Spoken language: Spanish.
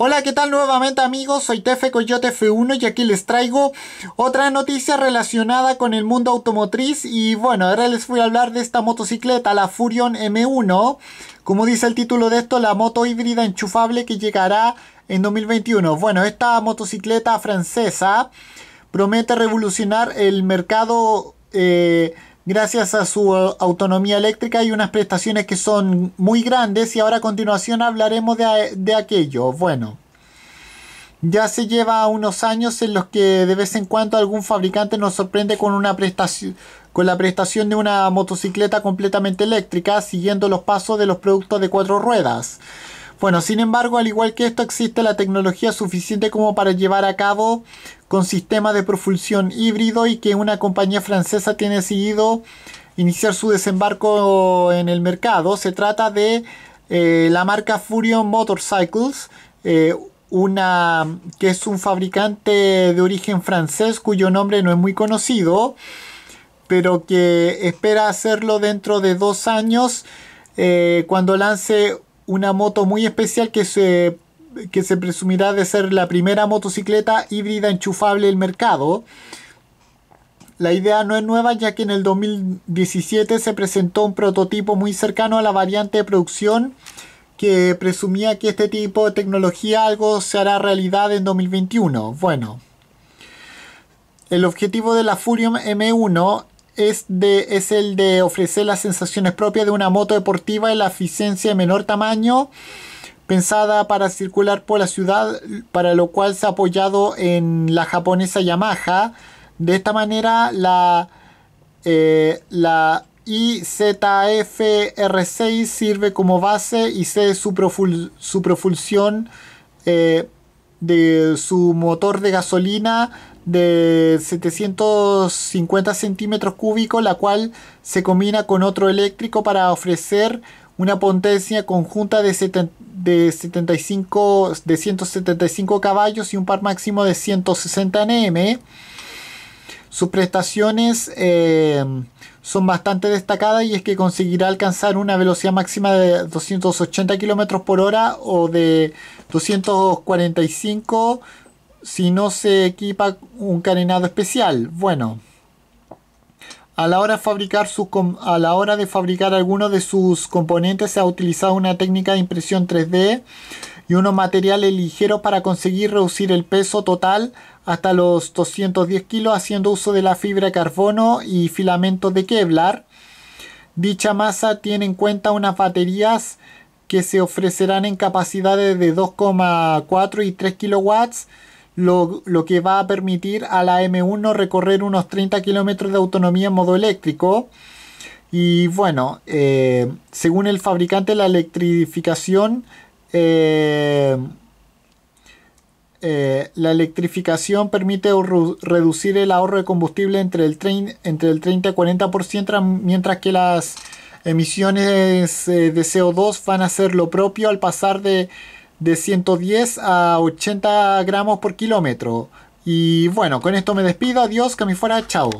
Hola, ¿qué tal nuevamente amigos? Soy Tefe Coyote F1 y aquí les traigo otra noticia relacionada con el mundo automotriz y bueno, ahora les voy a hablar de esta motocicleta, la Furion M1, como dice el título de esto, la moto híbrida enchufable que llegará en 2021. Bueno, esta motocicleta francesa promete revolucionar el mercado eh, gracias a su eh, autonomía eléctrica y unas prestaciones que son muy grandes y ahora a continuación hablaremos de, aquello. Bueno, ya se lleva unos años en los que de vez en cuando algún fabricante nos sorprende con una prestación con la prestación de una motocicleta completamente eléctrica siguiendo los pasos de los productos de cuatro ruedas. Bueno, sin embargo, al igual que esto, existe la tecnología suficiente como para llevar a cabo con sistema de propulsión híbrido y que una compañía francesa tiene decidido iniciar su desembarco en el mercado. Se trata de eh, la marca Furion Motorcycles, eh, una, que es un fabricante de origen francés cuyo nombre no es muy conocido, pero que espera hacerlo dentro de dos años eh, cuando lance una moto muy especial que se, se presumirá de ser la primera motocicleta híbrida enchufable del mercado. La idea no es nueva ya que en el 2017 se presentó un prototipo muy cercano a la variante de producción que presumía que este tipo de tecnología algo se hará realidad en 2021. Bueno, el objetivo de la Furium M1 es, de, es el de ofrecer las sensaciones propias de una moto deportiva y la eficiencia de menor tamaño pensada para circular por la ciudad, para lo cual se ha apoyado en la japonesa Yamaha. De esta manera, la, eh, la IZF-R6 sirve como base y se su, proful su eh, de su motor de gasolina de 750 centímetros cúbicos, la cual se combina con otro eléctrico para ofrecer una potencia conjunta de, de, 75, de 175 caballos y un par máximo de 160 Nm. Sus prestaciones eh, son bastante destacadas y es que conseguirá alcanzar una velocidad máxima de 280 km por hora o de 245 km si no se equipa un carenado especial. Bueno, a la hora de fabricar, a la hora de fabricar algunos de sus componentes se ha utilizado una técnica de impresión 3D y unos materiales ligeros para conseguir reducir el peso total hasta los 210 kilos haciendo uso de la fibra de carbono y filamentos de Kevlar. Dicha masa tiene en cuenta unas baterías que se ofrecerán en capacidades de 2,4 y 3 kilowatts lo, que va a permitir a la M1 recorrer unos 30 kilómetros de autonomía en modo eléctrico. Y bueno, eh, según el fabricante, la electrificación. Eh, eh, la electrificación permite reducir el ahorro de combustible entre el, entre el 30 y 40%, mientras que las emisiones de CO2 van a ser lo propio al pasar de de 110 a 80 gramos por kilómetro. Y bueno, con esto me despido, adiós, que me fuera, chao.